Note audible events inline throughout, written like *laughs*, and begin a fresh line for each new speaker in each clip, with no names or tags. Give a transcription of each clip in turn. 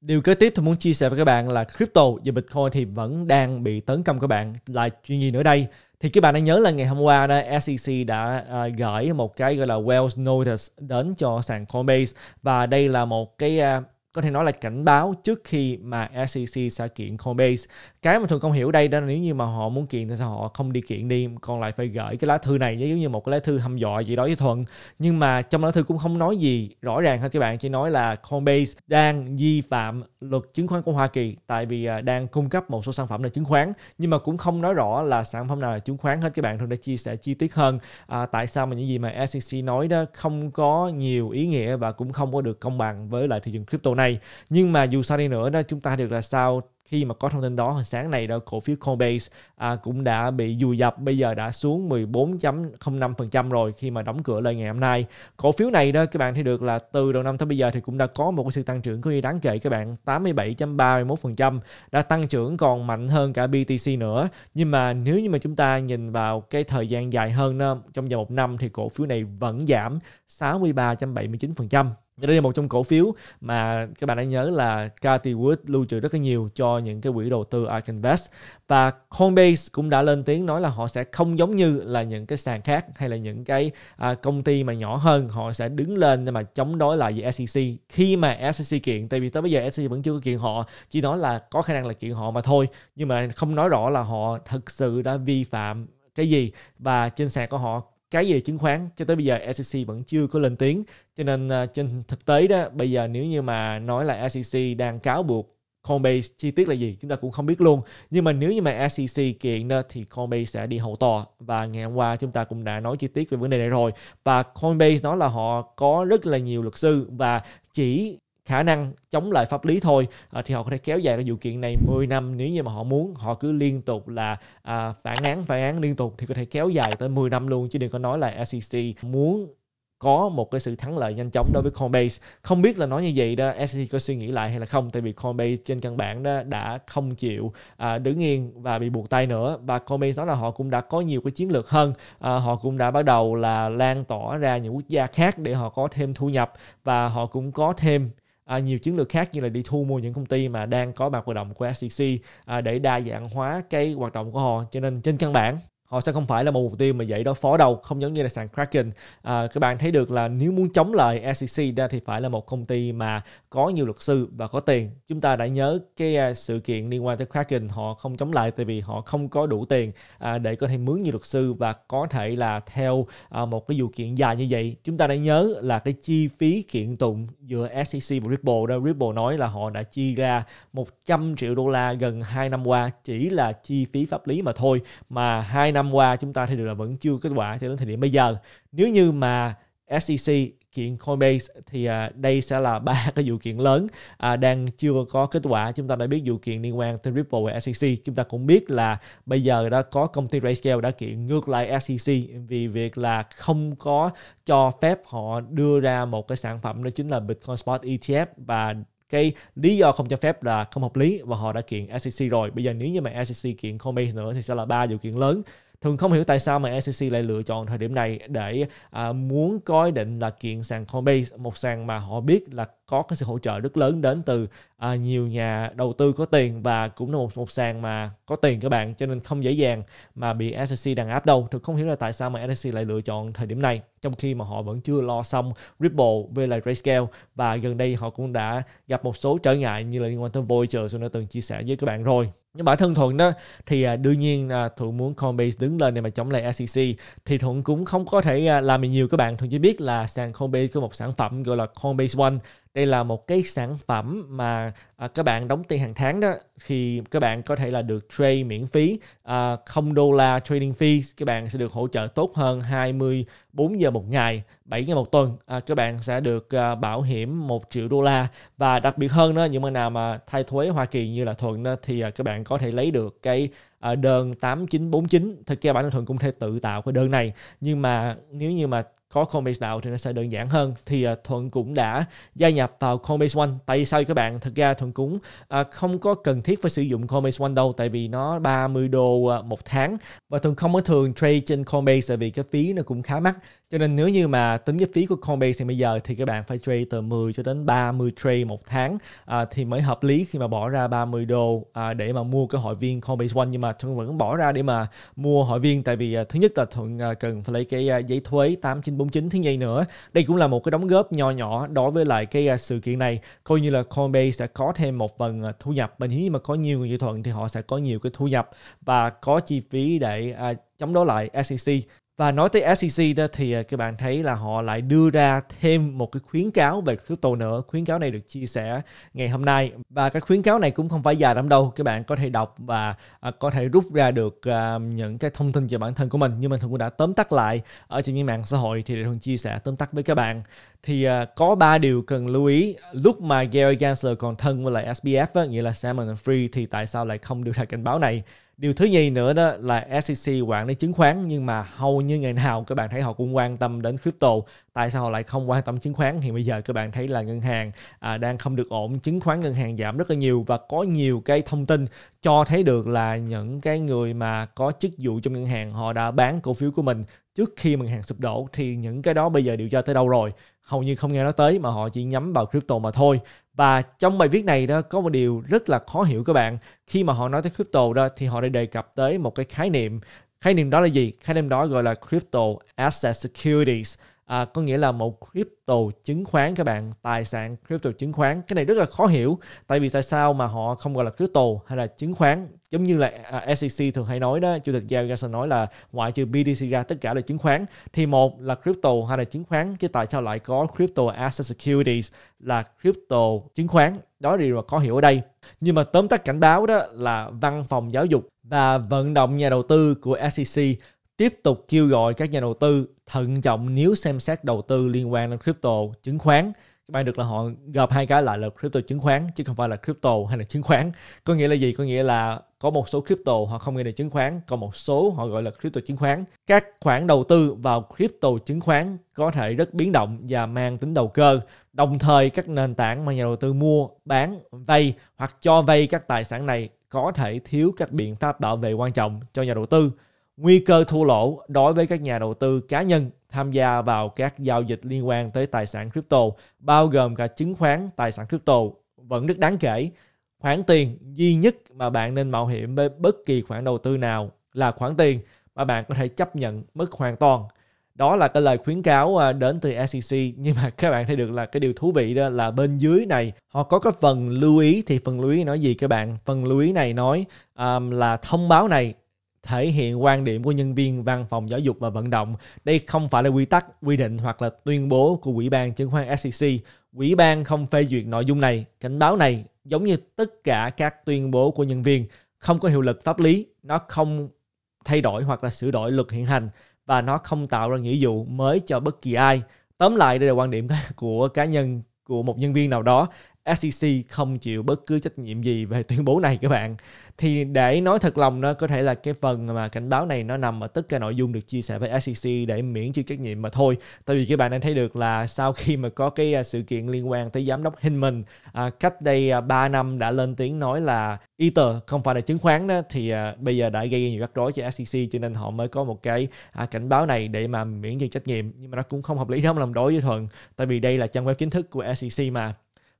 Điều kế tiếp tôi muốn chia sẻ với các bạn là crypto và Bitcoin thì vẫn đang bị tấn công các bạn là chuyện gì nữa đây? Thì các bạn đã nhớ là ngày hôm qua đó SEC đã à, gửi một cái gọi là Wells Notice đến cho sàn Coinbase và đây là một cái à, có thể nói là cảnh báo trước khi mà SEC sẽ kiện Coinbase. Cái mà thường không hiểu đây đó là nếu như mà họ muốn kiện thì sao họ không đi kiện đi, còn lại phải gửi cái lá thư này giống như một cái lá thư hăm dọa gì đó với Thuận. Nhưng mà trong lá thư cũng không nói gì rõ ràng hết các bạn, chỉ nói là Coinbase đang vi phạm luật chứng khoán của Hoa Kỳ tại vì à, đang cung cấp một số sản phẩm là chứng khoán nhưng mà cũng không nói rõ là sản phẩm nào là chứng khoán hết các bạn thường đã chia sẻ chi tiết hơn à, tại sao mà những gì mà SEC nói đó không có nhiều ý nghĩa và cũng không có được công bằng với lại thị trường crypto này nhưng mà dù sao đi nữa đó chúng ta được là sao khi mà có thông tin đó hồi sáng này đó cổ phiếu Coinbase à, cũng đã bị dù dập bây giờ đã xuống 14.05% rồi khi mà đóng cửa lời ngày hôm nay cổ phiếu này đó các bạn thấy được là từ đầu năm tới bây giờ thì cũng đã có một sự tăng trưởng cũng đáng kể các bạn 87.31% đã tăng trưởng còn mạnh hơn cả BTC nữa nhưng mà nếu như mà chúng ta nhìn vào cái thời gian dài hơn đó, trong vòng một năm thì cổ phiếu này vẫn giảm 63.79% thì đây là một trong cổ phiếu mà các bạn đã nhớ là Cathy Wood lưu trữ rất là nhiều cho những cái quỹ đầu tư Ark Invest và Coinbase cũng đã lên tiếng nói là họ sẽ không giống như là những cái sàn khác hay là những cái à, công ty mà nhỏ hơn họ sẽ đứng lên để mà chống đối lại với SEC khi mà SEC kiện tại vì tới bây giờ SEC vẫn chưa có kiện họ chỉ nói là có khả năng là kiện họ mà thôi nhưng mà không nói rõ là họ thực sự đã vi phạm cái gì và trên sàn của họ cái gì chứng khoán cho tới bây giờ SEC vẫn chưa có lên tiếng cho nên à, trên thực tế đó bây giờ nếu như mà nói là SEC đang cáo buộc Coinbase chi tiết là gì chúng ta cũng không biết luôn nhưng mà nếu như mà SEC kiện đó, thì Coinbase sẽ đi hậu tòa và ngày hôm qua chúng ta cũng đã nói chi tiết về vấn đề này rồi và Coinbase nói là họ có rất là nhiều luật sư và chỉ khả năng chống lại pháp lý thôi à, thì họ có thể kéo dài cái vụ kiện này 10 năm nếu như mà họ muốn họ cứ liên tục là à, phản án phản án liên tục thì có thể kéo dài tới 10 năm luôn chứ đừng có nói là SEC muốn có một cái sự thắng lợi nhanh chóng đối với Coinbase. Không biết là nói như vậy đó SEC có suy nghĩ lại hay là không tại vì Coinbase trên căn bản đó đã không chịu à, đứng yên và bị buộc tay nữa và Coinbase nói là họ cũng đã có nhiều cái chiến lược hơn, à, họ cũng đã bắt đầu là lan tỏa ra những quốc gia khác để họ có thêm thu nhập và họ cũng có thêm à, nhiều chiến lược khác như là đi thu mua những công ty mà đang có mặt hoạt động của SEC à, để đa dạng hóa cái hoạt động của họ cho nên trên căn bản họ sẽ không phải là một mục tiêu mà dễ đó phó đâu không giống như là sàn Kraken à, các bạn thấy được là nếu muốn chống lại SEC ra thì phải là một công ty mà có nhiều luật sư và có tiền chúng ta đã nhớ cái à, sự kiện liên quan tới Kraken họ không chống lại tại vì họ không có đủ tiền à, để có thể mướn nhiều luật sư và có thể là theo à, một cái vụ kiện dài như vậy chúng ta đã nhớ là cái chi phí kiện tụng giữa SEC và Ripple đó Ripple nói là họ đã chi ra 100 triệu đô la gần 2 năm qua chỉ là chi phí pháp lý mà thôi mà hai năm năm qua chúng ta thấy được là vẫn chưa kết quả cho đến thời điểm bây giờ nếu như mà SEC kiện Coinbase thì à, đây sẽ là ba *laughs* cái vụ kiện lớn à, đang chưa có kết quả chúng ta đã biết vụ kiện liên quan tới Ripple và SEC chúng ta cũng biết là bây giờ đã có công ty RayScale đã kiện ngược lại SEC vì việc là không có cho phép họ đưa ra một cái sản phẩm đó chính là Bitcoin Spot ETF và cái lý do không cho phép là không hợp lý và họ đã kiện SEC rồi bây giờ nếu như mà SEC kiện Coinbase nữa thì sẽ là ba vụ kiện lớn thường không hiểu tại sao mà SEC lại lựa chọn thời điểm này để à, muốn có ý định là kiện sàn Coinbase một sàn mà họ biết là có cái sự hỗ trợ rất lớn đến từ à, nhiều nhà đầu tư có tiền và cũng là một một sàn mà có tiền các bạn cho nên không dễ dàng mà bị SEC đàn áp đâu thực không hiểu là tại sao mà SEC lại lựa chọn thời điểm này trong khi mà họ vẫn chưa lo xong Ripple về lại Grayscale và gần đây họ cũng đã gặp một số trở ngại như là liên quan tới Voyager tôi đã từng chia sẻ với các bạn rồi nhưng bản thân thuận đó thì à, đương nhiên à, thuận muốn Coinbase đứng lên để mà chống lại SEC thì thuận cũng không có thể à, làm gì nhiều các bạn thuận chỉ biết là sàn Coinbase có một sản phẩm gọi là Coinbase One đây là một cái sản phẩm mà à, các bạn đóng tiền hàng tháng đó thì các bạn có thể là được trade miễn phí à, 0 đô la trading fees các bạn sẽ được hỗ trợ tốt hơn 24 giờ một ngày 7 ngày một tuần à, các bạn sẽ được à, bảo hiểm 1 triệu đô la và đặc biệt hơn đó những bạn nào mà thay thuế Hoa Kỳ như là Thuận đó, thì à, các bạn có thể lấy được cái Ờ, đơn 8949 thực ra bản thân thuận cũng thể tự tạo cái đơn này nhưng mà nếu như mà có Coinbase nào thì nó sẽ đơn giản hơn thì uh, Thuận cũng đã gia nhập vào Coinbase One tại sao các bạn thực ra Thuận cũng uh, không có cần thiết phải sử dụng Coinbase One đâu tại vì nó 30 đô uh, một tháng và Thuận không có thường trade trên Coinbase tại vì cái phí nó cũng khá mắc cho nên nếu như mà tính cái phí của Coinbase thì bây giờ thì các bạn phải trade từ 10 cho đến 30 trade một tháng à, thì mới hợp lý khi mà bỏ ra 30 đô à, để mà mua cái hội viên Coinbase One nhưng mà Thuận vẫn bỏ ra để mà mua hội viên tại vì à, thứ nhất là Thuận à, cần phải lấy cái à, giấy thuế 8949 thứ nhì nữa. Đây cũng là một cái đóng góp nho nhỏ đối với lại cái à, sự kiện này. Coi như là Coinbase sẽ có thêm một phần à, thu nhập và nếu như mà có nhiều người như Thuận thì họ sẽ có nhiều cái thu nhập và có chi phí để à, chống đối lại SEC và nói tới SEC đó thì à, các bạn thấy là họ lại đưa ra thêm một cái khuyến cáo về crypto nữa. Khuyến cáo này được chia sẻ ngày hôm nay và cái khuyến cáo này cũng không phải dài lắm đâu. Các bạn có thể đọc và à, có thể rút ra được à, những cái thông tin về bản thân của mình nhưng mà thường cũng đã tóm tắt lại ở trên những mạng xã hội thì để thường chia sẻ tóm tắt với các bạn. Thì có ba điều cần lưu ý lúc mà Gary Gensler còn thân với lại SBF nghĩa là Salmon and Free thì tại sao lại không đưa ra cảnh báo này? điều thứ nhì nữa đó là SEC quản lý chứng khoán nhưng mà hầu như ngày nào các bạn thấy họ cũng quan tâm đến crypto tại sao họ lại không quan tâm chứng khoán thì bây giờ các bạn thấy là ngân hàng à, đang không được ổn chứng khoán ngân hàng giảm rất là nhiều và có nhiều cái thông tin cho thấy được là những cái người mà có chức vụ trong ngân hàng họ đã bán cổ phiếu của mình trước khi ngân hàng sụp đổ thì những cái đó bây giờ điều tra tới đâu rồi hầu như không nghe nó tới mà họ chỉ nhắm vào crypto mà thôi và trong bài viết này đó có một điều rất là khó hiểu các bạn khi mà họ nói tới crypto đó thì họ đã đề cập tới một cái khái niệm khái niệm đó là gì khái niệm đó gọi là crypto asset securities à, có nghĩa là một crypto chứng khoán các bạn tài sản crypto chứng khoán cái này rất là khó hiểu tại vì tại sao mà họ không gọi là crypto hay là chứng khoán giống như là à, SEC thường hay nói đó chủ tịch Gary Garson nói là ngoại trừ BTC ra tất cả là chứng khoán thì một là crypto hay là chứng khoán chứ tại sao lại có crypto asset securities là crypto chứng khoán đó là điều mà khó hiểu ở đây nhưng mà tóm tắt cảnh báo đó là văn phòng giáo dục và vận động nhà đầu tư của SEC tiếp tục kêu gọi các nhà đầu tư thận trọng nếu xem xét đầu tư liên quan đến crypto chứng khoán bạn được là họ gặp hai cái lại là crypto chứng khoán chứ không phải là crypto hay là chứng khoán có nghĩa là gì có nghĩa là có một số crypto họ không gọi là chứng khoán còn một số họ gọi là crypto chứng khoán các khoản đầu tư vào crypto chứng khoán có thể rất biến động và mang tính đầu cơ đồng thời các nền tảng mà nhà đầu tư mua bán vay hoặc cho vay các tài sản này có thể thiếu các biện pháp bảo vệ quan trọng cho nhà đầu tư nguy cơ thua lỗ đối với các nhà đầu tư cá nhân tham gia vào các giao dịch liên quan tới tài sản crypto, bao gồm cả chứng khoán, tài sản crypto vẫn rất đáng kể. Khoản tiền duy nhất mà bạn nên mạo hiểm với bất kỳ khoản đầu tư nào là khoản tiền mà bạn có thể chấp nhận mất hoàn toàn. Đó là cái lời khuyến cáo à, đến từ SEC nhưng mà các bạn thấy được là cái điều thú vị đó là bên dưới này họ có cái phần lưu ý thì phần lưu ý nói gì các bạn? Phần lưu ý này nói um, là thông báo này thể hiện quan điểm của nhân viên văn phòng giáo dục và vận động. Đây không phải là quy tắc, quy định hoặc là tuyên bố của Ủy ban chứng khoán SEC. Ủy ban không phê duyệt nội dung này, cảnh báo này giống như tất cả các tuyên bố của nhân viên không có hiệu lực pháp lý, nó không thay đổi hoặc là sửa đổi luật hiện hành và nó không tạo ra nghĩa vụ mới cho bất kỳ ai. Tóm lại đây là quan điểm *laughs* của cá nhân của một nhân viên nào đó SEC không chịu bất cứ trách nhiệm gì về *laughs* tuyên bố này các bạn. Thì để nói thật lòng nó có thể là cái phần mà cảnh báo này nó nằm ở tất cả nội dung được chia sẻ với SEC để miễn chịu trách nhiệm mà thôi. Tại vì các bạn đang thấy được là sau khi mà có cái à, sự kiện liên quan tới giám đốc Hinman à, cách đây 3 à, năm đã lên tiếng nói là Ether không phải là chứng khoán đó thì à, bây giờ đã gây nhiều rắc rối cho SEC cho nên họ mới có một cái à, cảnh báo này để mà miễn chịu trách nhiệm nhưng mà nó cũng không hợp lý lắm làm đối với Thuận tại vì đây là trang web chính thức của SEC mà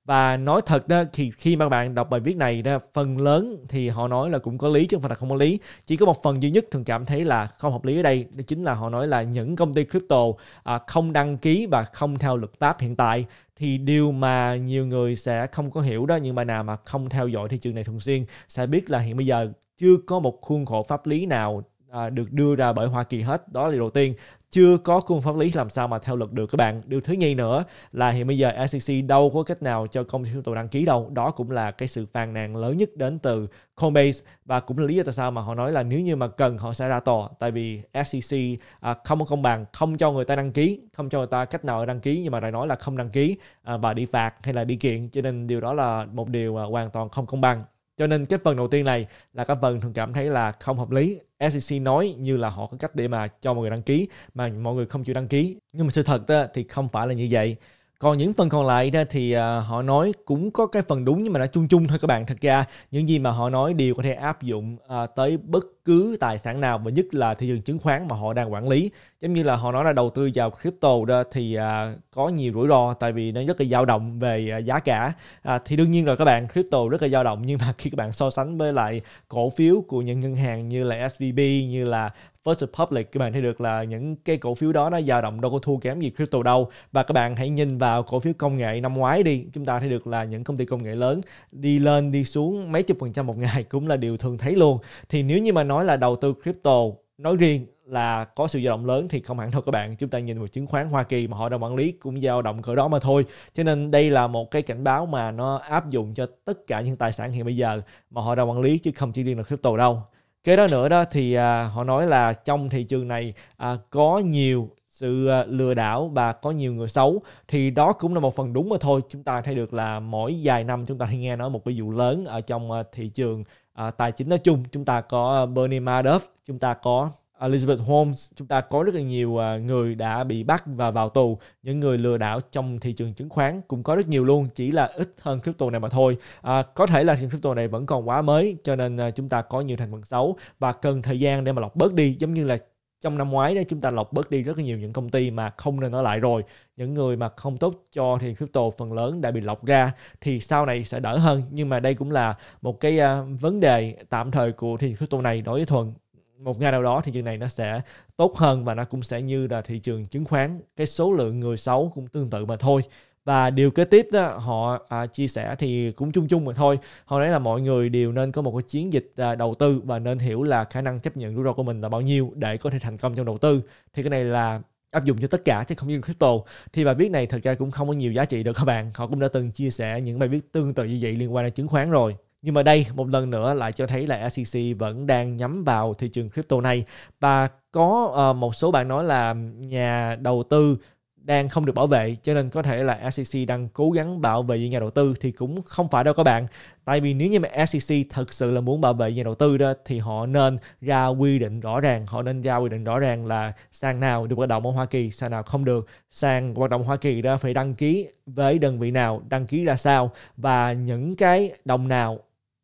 và nói thật đó thì khi mà bạn đọc bài viết này đó phần lớn thì họ nói là cũng có lý chứ không phải là không có lý chỉ có một phần duy nhất thường cảm thấy là không hợp lý ở đây đó chính là họ nói là những công ty crypto à, không đăng ký và không theo luật pháp hiện tại thì điều mà nhiều người sẽ không có hiểu đó nhưng mà nào mà không theo dõi thị trường này thường xuyên sẽ biết là hiện bây giờ chưa có một khuôn khổ pháp lý nào à, được đưa ra bởi Hoa Kỳ hết đó là điều đầu tiên chưa có khung pháp lý làm sao mà theo luật được các bạn điều thứ nhì nữa là hiện bây giờ SEC đâu có cách nào cho công ty tụ đăng ký đâu đó cũng là cái sự phàn nàn lớn nhất đến từ Coinbase và cũng là lý do tại sao mà họ nói là nếu như mà cần họ sẽ ra tòa tại vì SEC à, không công bằng không cho người ta đăng ký không cho người ta cách nào đăng ký nhưng mà lại nói là không đăng ký à, và đi phạt hay là đi kiện cho nên điều đó là một điều à, hoàn toàn không công bằng cho nên cái phần đầu tiên này là các phần thường cảm thấy là không hợp lý SEC nói như là họ có cách để mà cho mọi người đăng ký mà mọi người không chịu đăng ký nhưng mà sự thật thì không phải là như vậy còn những phần còn lại ra thì à, họ nói cũng có cái phần đúng nhưng mà nó chung chung thôi các bạn thật ra những gì mà họ nói đều có thể áp dụng à, tới bất cứ tài sản nào và nhất là thị trường chứng khoán mà họ đang quản lý giống như là họ nói là đầu tư vào crypto đó thì à, có nhiều rủi ro tại vì nó rất là dao động về giá cả thì đương nhiên rồi các bạn crypto rất là dao động *laughs* nhưng mà khi các bạn so sánh với lại cổ phiếu của những ngân hàng như là SVB như là versus public các bạn thấy được là những cái cổ phiếu đó nó dao động đâu có thua kém gì crypto đâu và các bạn hãy nhìn vào cổ phiếu công nghệ năm ngoái đi chúng ta thấy được là những công ty công nghệ lớn đi lên đi xuống mấy chục phần trăm một ngày cũng là điều thường thấy luôn thì nếu như mà nói là đầu tư crypto nói riêng là có sự dao động lớn thì không hẳn đâu các bạn chúng ta nhìn vào chứng khoán Hoa Kỳ mà họ đang quản lý cũng dao động cỡ đó mà thôi cho nên đây là một cái cảnh báo mà nó áp dụng cho tất cả những tài sản hiện bây giờ mà họ đang quản lý chứ không chỉ riêng là crypto đâu Kế đó nữa đó thì à, họ nói là trong thị trường này à, có nhiều sự à, lừa đảo và có nhiều người xấu thì đó cũng là một phần đúng mà thôi chúng ta thấy được là mỗi vài năm chúng ta hay nghe nói một cái vụ lớn ở trong à, thị trường à, tài chính nói chung chúng ta có à, Bernie Madoff chúng ta có Elizabeth Holmes chúng ta có rất là nhiều à, người đã bị bắt và vào tù những người lừa đảo trong thị trường chứng khoán cũng có rất nhiều luôn chỉ là ít hơn crypto này mà thôi à, có thể là crypto này vẫn còn quá mới cho nên à, chúng ta có nhiều thành phần xấu và cần thời gian để mà lọc bớt đi giống như là trong năm ngoái đó chúng ta lọc bớt đi rất là nhiều những công ty mà không nên ở lại rồi những người mà không tốt cho thì crypto phần lớn đã bị lọc ra thì sau này sẽ đỡ hơn nhưng mà đây cũng là một cái à, vấn đề tạm thời của thị trường crypto này đối với thuận một ngày nào đó thị trường này nó sẽ tốt hơn và nó cũng sẽ như là thị trường chứng khoán cái số lượng người xấu cũng tương tự mà thôi và điều kế tiếp đó, họ à, chia sẻ thì cũng chung chung mà thôi họ nói là mọi người đều nên có một cái chiến dịch à, đầu tư và nên hiểu là khả năng chấp nhận rủi ro của mình là bao nhiêu để có thể thành công trong đầu tư thì cái này là áp dụng cho tất cả chứ không riêng crypto thì bài viết này thật ra cũng không có nhiều giá trị được các bạn họ cũng đã từng chia sẻ những bài viết tương tự như vậy liên quan đến chứng khoán rồi nhưng mà đây một lần nữa lại cho thấy là SEC vẫn đang nhắm vào thị trường crypto này và có uh, một số bạn nói là nhà đầu tư đang không được bảo vệ cho nên có thể là SEC đang cố gắng bảo vệ nhà đầu tư thì cũng không phải đâu các bạn. Tại vì nếu như mà SEC thực sự là muốn bảo vệ nhà đầu tư đó thì họ nên ra quy định rõ ràng, họ nên ra quy định rõ ràng là sàn nào được hoạt động ở Hoa Kỳ, sàn nào không được. Sàn hoạt động Hoa Kỳ đó phải đăng ký với đơn vị nào, đăng ký ra sao và những cái đồng nào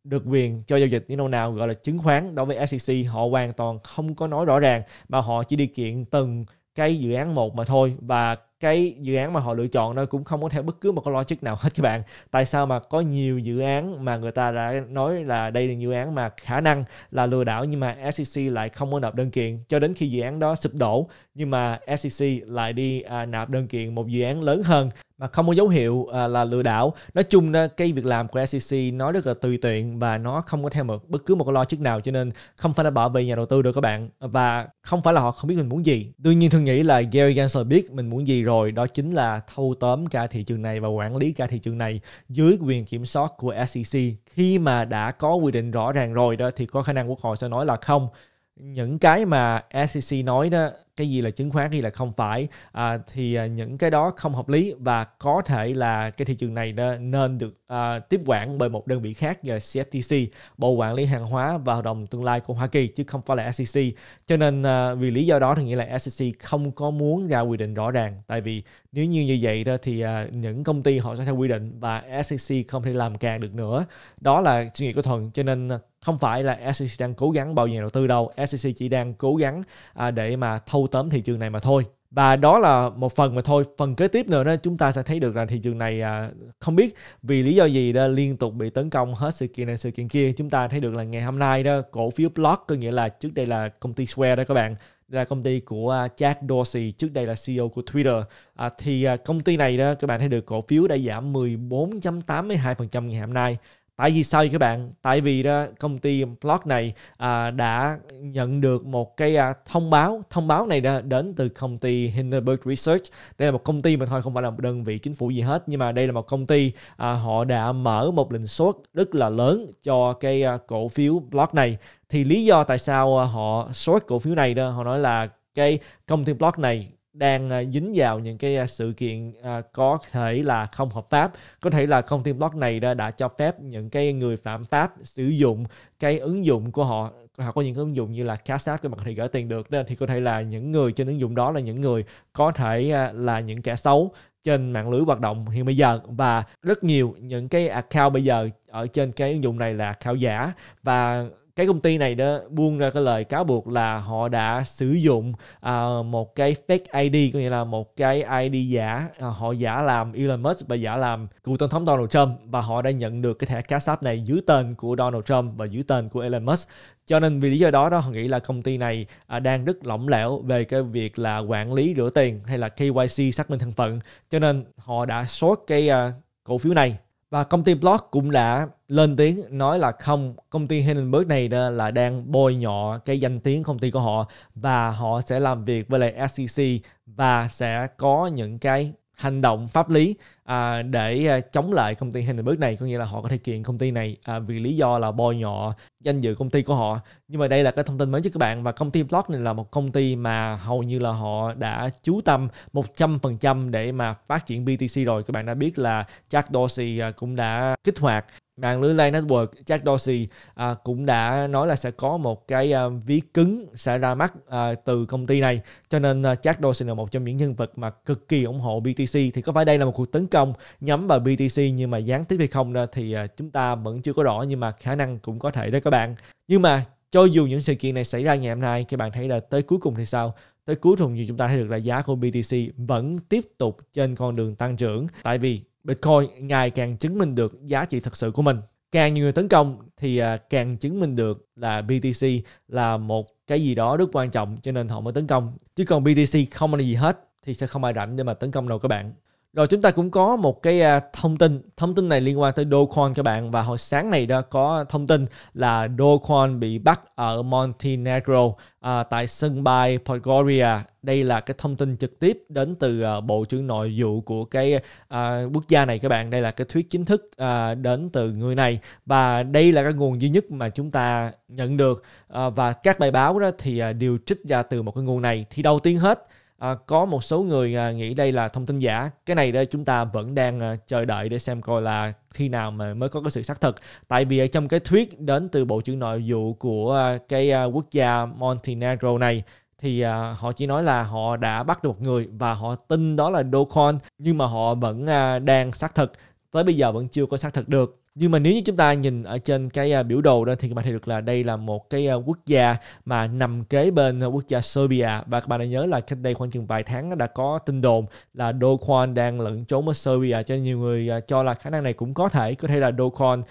được quyền cho giao dịch những đâu nào gọi là chứng khoán đối với SEC họ hoàn toàn không có nói rõ ràng mà họ chỉ đi kiện từng cái dự án một mà thôi và cái dự án mà họ lựa chọn nó cũng không có theo bất cứ một cái logic nào hết các bạn tại sao mà có nhiều dự án mà người ta đã nói là đây là dự án mà khả năng là lừa đảo nhưng mà SEC lại không có nộp đơn kiện cho đến khi dự án đó sụp đổ nhưng mà SEC lại đi à, nộp đơn kiện một dự án lớn hơn mà không có dấu hiệu à, là lừa đảo nói chung là cái việc làm của SEC nó rất là tùy tiện và nó không có theo một bất cứ một cái logic nào cho nên không phải là bảo vệ nhà đầu tư được các bạn và không phải là họ không biết mình muốn gì đương nhiên thường nghĩ là Gary Gensler biết mình muốn gì rồi đó chính là thâu tóm cả thị trường này và quản lý cả thị trường này dưới quyền kiểm soát của SEC khi mà đã có quy định rõ ràng rồi đó thì có khả năng quốc hội sẽ nói là không những cái mà SEC nói đó cái gì là chứng khoán hay là không phải à, thì à, những cái đó không hợp lý và có thể là cái thị trường này nên được à, tiếp quản bởi một đơn vị khác như là CFTC Bộ quản lý hàng hóa và hợp đồng tương lai của Hoa Kỳ chứ không phải là SEC cho nên à, vì lý do đó thì nghĩa là SEC không có muốn ra quy định rõ ràng tại vì nếu như như vậy đó thì à, những công ty họ sẽ theo quy định và SEC không thể làm càng được nữa đó là suy nghĩ của thuần cho nên à, không phải là SEC đang cố gắng bao nhiêu đầu tư đâu SEC chỉ đang cố gắng à, để mà thâu thâu tóm thị trường này mà thôi và đó là một phần mà thôi phần kế tiếp nữa đó chúng ta sẽ thấy được là thị trường này à, không biết vì lý do gì đó liên tục bị tấn công hết sự kiện này sự kiện kia chúng ta thấy được là ngày hôm nay đó cổ phiếu block có nghĩa là trước đây là công ty square đó các bạn là công ty của à, Jack Dorsey trước đây là CEO của Twitter à, thì à, công ty này đó các bạn thấy được cổ phiếu đã giảm 14.82% ngày hôm nay tại vì sao vậy các bạn tại vì đó công ty Block này à, đã nhận được một cái à, thông báo thông báo này đã đến từ công ty Hindenburg Research đây là một công ty mà thôi không phải là một đơn vị chính phủ gì hết nhưng mà đây là một công ty à, họ đã mở một lệnh suất rất là lớn cho cái à, cổ phiếu Block này thì lý do tại sao à, họ short cổ phiếu này đó họ nói là cái công ty Block này đang ờ, dính vào những cái ờ, sự kiện ờ, có thể là không hợp pháp có thể là công ty blog này đã, đã cho phép những cái người phạm pháp sử dụng cái ứng dụng của họ họ có những ứng dụng như là Cash App các bạn có thể gửi tiền được nên thì có thể là những người trên ứng dụng đó là những người có thể là những kẻ xấu trên mạng lưới hoạt động hiện bây giờ và rất nhiều những cái account bây giờ ở trên cái ứng dụng này là account giả và cái công ty này đó buông ra cái lời cáo buộc là họ đã sử dụng uh, một cái fake ID có nghĩa là một cái ID giả uh, họ giả làm Elon Musk và giả làm cựu tổng thống Donald Trump và họ đã nhận được cái thẻ cá sáp này dưới tên của Donald Trump và dưới tên của Elon Musk cho nên vì lý do đó đó họ nghĩ là công ty này à, đang rất lỏng lẻo về cái việc là quản lý rửa tiền hay là KYC xác minh thân phận cho nên họ đã sốt cái à, cổ phiếu này và công ty Block cũng đã lên tiếng nói là không, công ty Hindenburg này là đang bôi nhọ cái danh tiếng công ty của họ và họ sẽ làm việc với lại SEC và sẽ có những cái hành động pháp lý à, để à, chống lại công ty Hindenburg này có nghĩa là họ có thể kiện công ty này à, vì lý do là bôi nhọ danh dự công ty của họ nhưng mà đây là cái thông tin mới cho các bạn và công ty Block này là một công ty mà hầu như là họ đã chú tâm 100% để mà phát triển BTC rồi các bạn đã biết là Jack Dorsey à, cũng đã kích hoạt mạng lưới LAN Network Jack Dorsey à, cũng đã nói là sẽ có một cái à, ví cứng sẽ ra mắt à, từ công ty này cho nên à, Jack Dorsey là một trong những nhân vật mà cực kỳ ủng hộ BTC thì có phải đây là một cuộc tấn công nhắm vào BTC nhưng mà gián tiếp hay không đó, thì à, chúng ta vẫn chưa có rõ nhưng mà khả năng cũng có thể đấy các bạn nhưng mà cho dù những sự kiện này xảy ra ngày hôm nay các bạn thấy là tới cuối cùng thì sao tới cuối cùng thì chúng ta thấy được là giá của BTC vẫn tiếp tục trên con đường tăng trưởng tại vì Bitcoin ngày càng chứng minh được giá trị thật sự của mình. Càng nhiều người tấn công thì à, càng chứng minh được là BTC là một cái gì đó rất quan trọng cho nên họ mới tấn công. Chứ còn BTC không là gì hết thì sẽ không ai rảnh để mà tấn công đâu các bạn. Rồi chúng ta cũng có một cái à, thông tin, thông tin này liên quan tới Dogecoin các bạn và hồi sáng này đã có thông tin là Dogecoin bị bắt ở Montenegro à, tại sân bay Podgorica. Đây là cái thông tin trực tiếp đến từ à, Bộ trưởng Nội vụ của cái à, quốc gia này các bạn. Đây là cái thuyết chính thức à, đến từ người này và đây là cái nguồn duy nhất mà chúng ta nhận được à, và các bài báo đó thì à, đều trích ra từ một cái nguồn này. Thì đầu tiên hết À, có một số người à, nghĩ đây là thông tin giả cái này đây chúng ta vẫn đang à, chờ đợi để xem coi là khi nào mà mới có cái sự xác thực tại vì ở trong cái thuyết đến từ bộ trưởng nội vụ của à, cái à, quốc gia Montenegro này thì à, họ chỉ nói là họ đã bắt được một người và họ tin đó là Dokon nhưng mà họ vẫn à, đang xác thực tới bây giờ vẫn chưa có xác thực được nhưng mà nếu như chúng ta nhìn ở trên cái à, biểu đồ đó thì các bạn thấy được là đây là một cái à, quốc gia mà nằm kế bên à, quốc gia Serbia và các bạn đã nhớ là cách đây khoảng chừng vài tháng đã có tin đồn là Dokon đang lẫn trốn ở Serbia cho nhiều người cho là khả năng này cũng có thể có thể là Dokon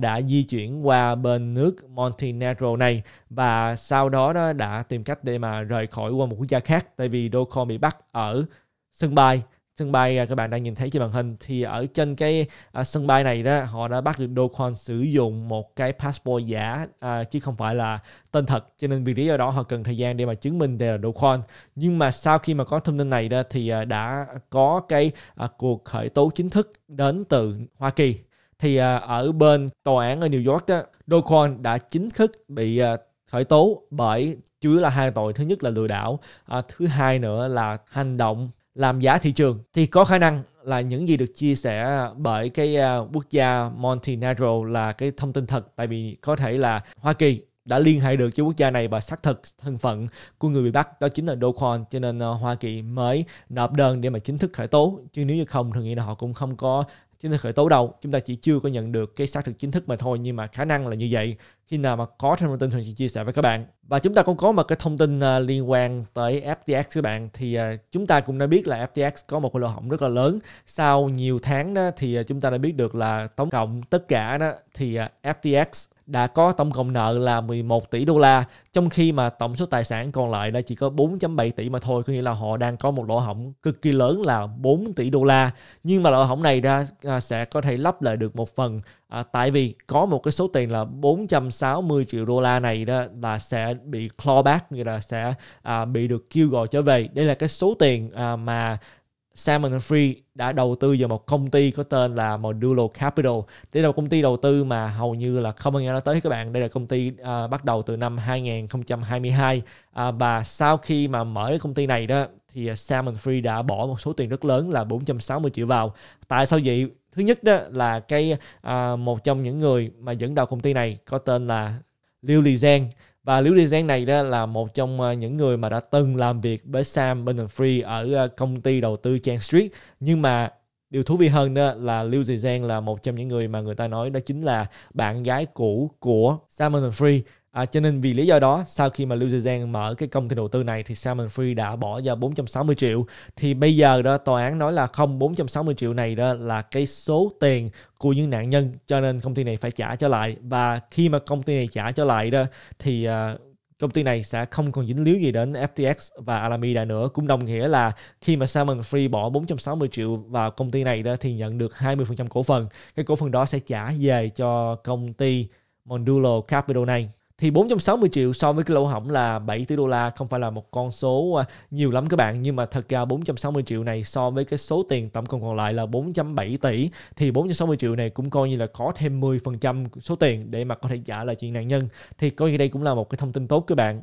đã di chuyển qua bên nước Montenegro này và sau đó, đã tìm cách để mà rời khỏi qua một quốc gia khác tại vì Dokon bị bắt ở sân bay sân bay à, các bạn đang nhìn thấy trên màn hình thì ở trên cái à, sân bay này đó họ đã bắt được Do Kwon sử dụng một cái passport giả à, chứ không phải là tên thật cho nên vì lý do đó họ cần thời gian để mà chứng minh đây là Do Kwon nhưng mà sau khi mà có thông tin này đó thì à, đã có cái à, cuộc khởi tố chính thức đến từ Hoa Kỳ thì à, ở bên tòa án ở New York đó Do Kwon đã chính thức bị à, khởi tố bởi chủ yếu là hai tội thứ nhất là lừa đảo à, thứ hai nữa là hành động làm giả thị trường thì có khả năng là những gì được chia sẻ bởi cái à, quốc gia Montenegro là cái thông tin thật tại vì có thể là Hoa Kỳ đã liên hệ được với quốc gia này và xác thực thân phận của người bị bắt đó chính là Dokon cho nên à, Hoa Kỳ mới nộp đơn để mà chính thức khởi tố chứ nếu như không thì nghĩ là họ cũng không có cho nên khởi tố đâu, chúng ta chỉ chưa có nhận được cái xác thực chính thức mà thôi nhưng mà khả năng là như vậy khi nào mà có thêm thông tin thì chia sẻ với các bạn và chúng ta cũng có một cái thông tin à, liên quan tới FTX các bạn thì à, chúng ta cũng đã biết là FTX có một cái lỗ hổng rất là lớn sau nhiều tháng đó thì à, chúng ta đã biết được là tổng cộng tất cả đó thì FTX đã có tổng cộng nợ là 11 tỷ đô la trong khi mà tổng số tài sản còn lại là chỉ có 4.7 tỷ mà thôi có nghĩa là họ đang có một lỗ hổng cực kỳ lớn là 4 tỷ đô la nhưng mà lỗ hổng này ra à, sẽ có thể lấp lại được một phần à, tại vì có một cái số tiền là 460 triệu đô la này đó là sẽ bị clawback nghĩa là sẽ à, bị được kêu gọi trở về đây là cái số tiền à, mà Salmon Free đã đầu tư vào một công ty có tên là Modulo Capital. Đây là một công ty đầu tư mà hầu như là không ai nói tới các bạn. Đây là công ty uh, bắt đầu từ năm 2022 uh, à, và sau khi mà mở cái công ty này đó thì uh, Salmon Free đã bỏ một số tiền rất lớn là 460 triệu vào. Tại sao vậy? Thứ nhất đó là cái uh, một trong những người mà dẫn đầu công ty này có tên là Liu Li Zhang và liu Đi Giang này đó là một trong ờ, những người mà đã từng làm việc với Sam Bankman Free ở ờ, công ty đầu tư chang Street nhưng mà điều thú vị hơn đó là Liu Zizan là một trong những người mà người ta nói đó chính là bạn gái cũ của Sam Bankman Free À, cho nên vì lý do đó sau khi mà Lưu Dư mở cái công ty đầu tư này thì Salmon Free đã bỏ ra 460 triệu thì bây giờ đó tòa án nói là không 460 triệu này đó là cái số tiền của những nạn nhân cho nên công ty này phải trả trở lại và khi mà công ty này trả trở lại đó thì uh, công ty này sẽ không còn dính líu gì đến FTX và Alameda nữa cũng đồng nghĩa là khi mà Salmon Free bỏ 460 triệu vào công ty này đó thì nhận được 20% cổ phần cái cổ phần đó sẽ trả về cho công ty Mondulo Capital này thì 460 triệu so với cái lỗ hổng là 7 tỷ đô la không phải là một con số à, nhiều lắm các bạn nhưng mà thật ra 460 triệu này so với cái số tiền tổng cộng còn lại là 4.7 tỷ thì 460 triệu này cũng coi như là có thêm 10% số tiền để mà có thể trả lại chuyện nạn nhân thì coi như đây cũng là một cái thông tin tốt các bạn